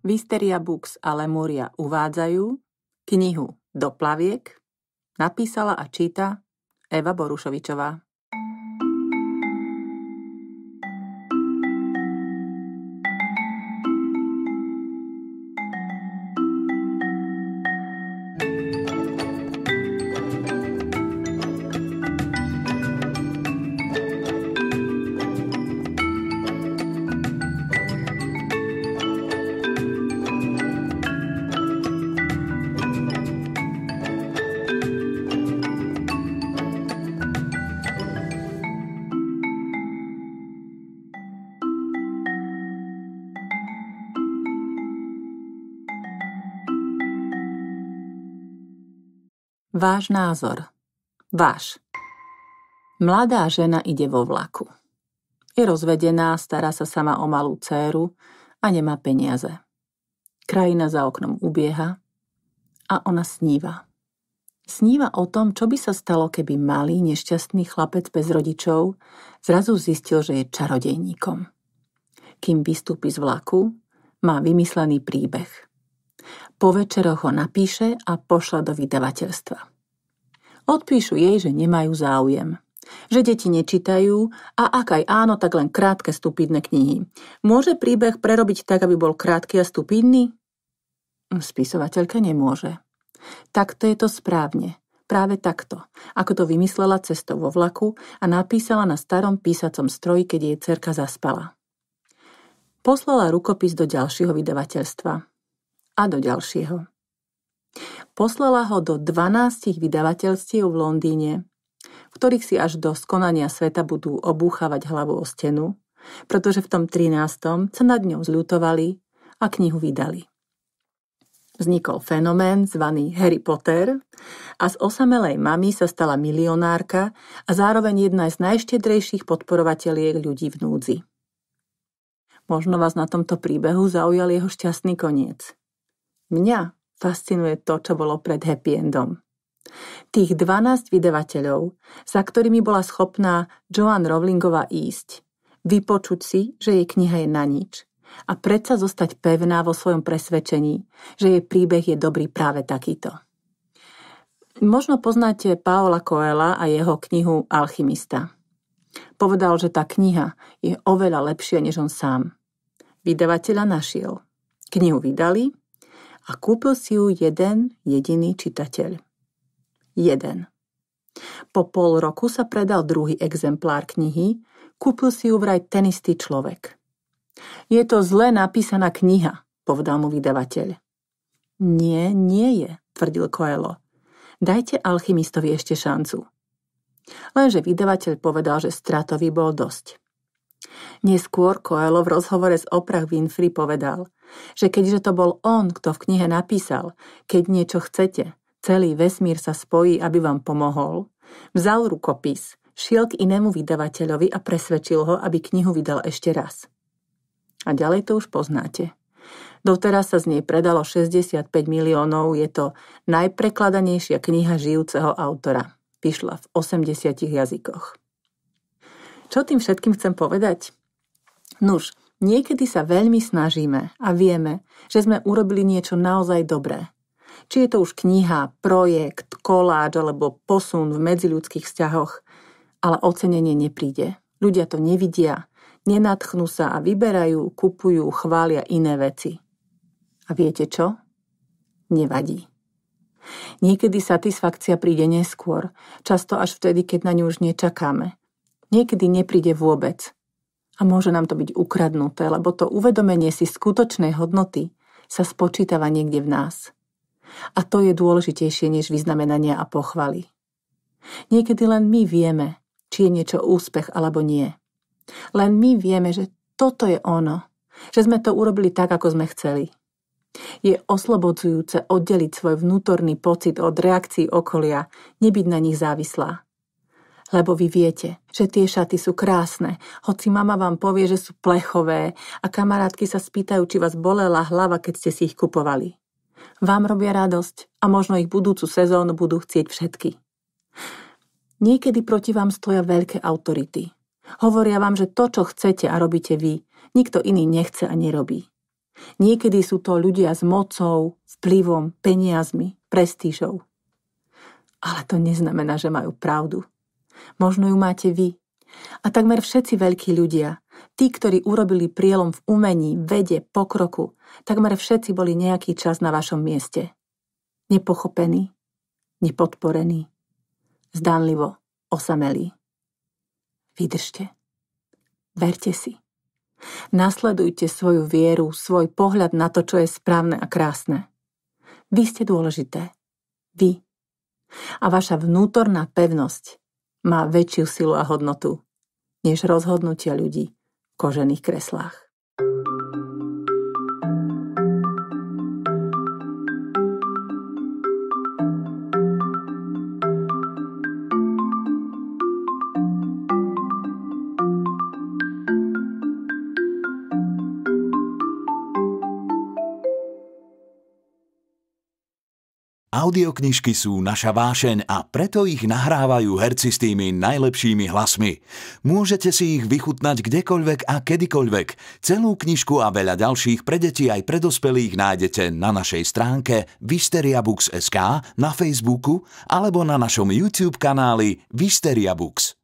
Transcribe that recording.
Visteria Books a Lemuria uvádzajú knihu Do plaviek napísala a číta Eva Borušovičová. Váš názor. Váš. Mladá žena ide vo vlaku. Je rozvedená, stará sa sama o malú dceru a nemá peniaze. Krajina za oknom ubieha a ona sníva. Sníva o tom, čo by sa stalo, keby malý nešťastný chlapec bez rodičov zrazu zistil, že je čarodejníkom. Kým vystúpi z vlaku, má vymyslený príbeh – po večeroch ho napíše a pošla do vydavateľstva. Odpíšu jej, že nemajú záujem že deti nečítajú a ak aj áno, tak len krátke stupidné knihy. Môže príbeh prerobiť tak, aby bol krátky a stupidný? Spisovateľka nemôže. Takto je to správne. Práve takto, ako to vymyslela cestou vo vlaku a napísala na starom písacom stroji, keď jej cerka zaspala. Poslala rukopis do ďalšieho vydavateľstva. A do ďalšieho. Poslala ho do 12 vydavateľstiev v Londýne, v ktorých si až do skonania sveta budú obúchavať hlavu o stenu, pretože v tom 13. sa nad ňou zľutovali a knihu vydali. Vznikol fenomén zvaný Harry Potter a z osamelej mamy sa stala milionárka a zároveň jedna z najštedrejších podporovateľiek ľudí v núdzi. Možno vás na tomto príbehu zaujal jeho šťastný koniec. Mňa fascinuje to, čo bolo pred happy endom. Tých 12 vydavateľov, za ktorými bola schopná Joan Rowlingová ísť, vypočuť si, že jej kniha je na nič a predsa zostať pevná vo svojom presvedčení, že jej príbeh je dobrý práve takýto. Možno poznáte Paola Coela a jeho knihu Alchymista. Povedal, že tá kniha je oveľa lepšia než on sám. Vydavateľa našiel. Knihu vydali a kúpil si ju jeden jediný čitateľ. Jeden. Po pol roku sa predal druhý exemplár knihy, kúpil si ju vraj ten istý človek. Je to zle napísaná kniha, povedal mu vydavateľ. Nie, nie je, tvrdil Koelo. Dajte alchymistovi ešte šancu. Lenže vydavateľ povedal, že stratový bol dosť. Neskôr Koelo v rozhovore s Oprah Winfrey povedal – že keďže to bol on, kto v knihe napísal, keď niečo chcete, celý vesmír sa spojí, aby vám pomohol, vzal rukopis, šiel k inému vydavateľovi a presvedčil ho, aby knihu vydal ešte raz. A ďalej to už poznáte. Doteraz sa z nej predalo 65 miliónov, je to najprekladanejšia kniha žijúceho autora. Vyšla v 80 jazykoch. Čo tým všetkým chcem povedať? Nuž, Niekedy sa veľmi snažíme a vieme, že sme urobili niečo naozaj dobré. Či je to už kniha, projekt, koláč alebo posun v medziľudských vzťahoch, ale ocenenie nepríde. Ľudia to nevidia, nenatchnú sa a vyberajú, kupujú, chvália iné veci. A viete čo? Nevadí. Niekedy satisfakcia príde neskôr, často až vtedy, keď na ňu už nečakáme. Niekedy nepríde vôbec – a môže nám to byť ukradnuté, lebo to uvedomenie si skutočnej hodnoty sa spočítava niekde v nás. A to je dôležitejšie než vyznamenania a pochvaly. Niekedy len my vieme, či je niečo úspech alebo nie. Len my vieme, že toto je ono, že sme to urobili tak, ako sme chceli. Je oslobodzujúce oddeliť svoj vnútorný pocit od reakcií okolia, nebyť na nich závislá lebo vy viete, že tie šaty sú krásne, hoci mama vám povie, že sú plechové a kamarátky sa spýtajú, či vás bolela hlava, keď ste si ich kupovali. Vám robia radosť a možno ich budúcu sezónu budú chcieť všetky. Niekedy proti vám stoja veľké autority. Hovoria vám, že to, čo chcete a robíte vy, nikto iný nechce a nerobí. Niekedy sú to ľudia s mocou, vplyvom, peniazmi, prestížou. Ale to neznamená, že majú pravdu. Možno ju máte vy. A takmer všetci veľkí ľudia, tí, ktorí urobili prielom v umení, vede, pokroku, takmer všetci boli nejaký čas na vašom mieste. Nepochopení, nepodporení, zdánlivo osamelí. Vydržte. Verte si. Nasledujte svoju vieru, svoj pohľad na to, čo je správne a krásne. Vy ste dôležité. Vy. A vaša vnútorná pevnosť má väčšiu silu a hodnotu než rozhodnutia ľudí v kožených kreslách. Audioknižky sú naša vášeň a preto ich nahrávajú herci s tými najlepšími hlasmi. Môžete si ich vychutnať kdekoľvek a kedykoľvek. Celú knižku a veľa ďalších pre deti aj pre dospelých nájdete na našej stránke VisteriaBooks.sk, na Facebooku alebo na našom YouTube kanáli VisteriaBooks.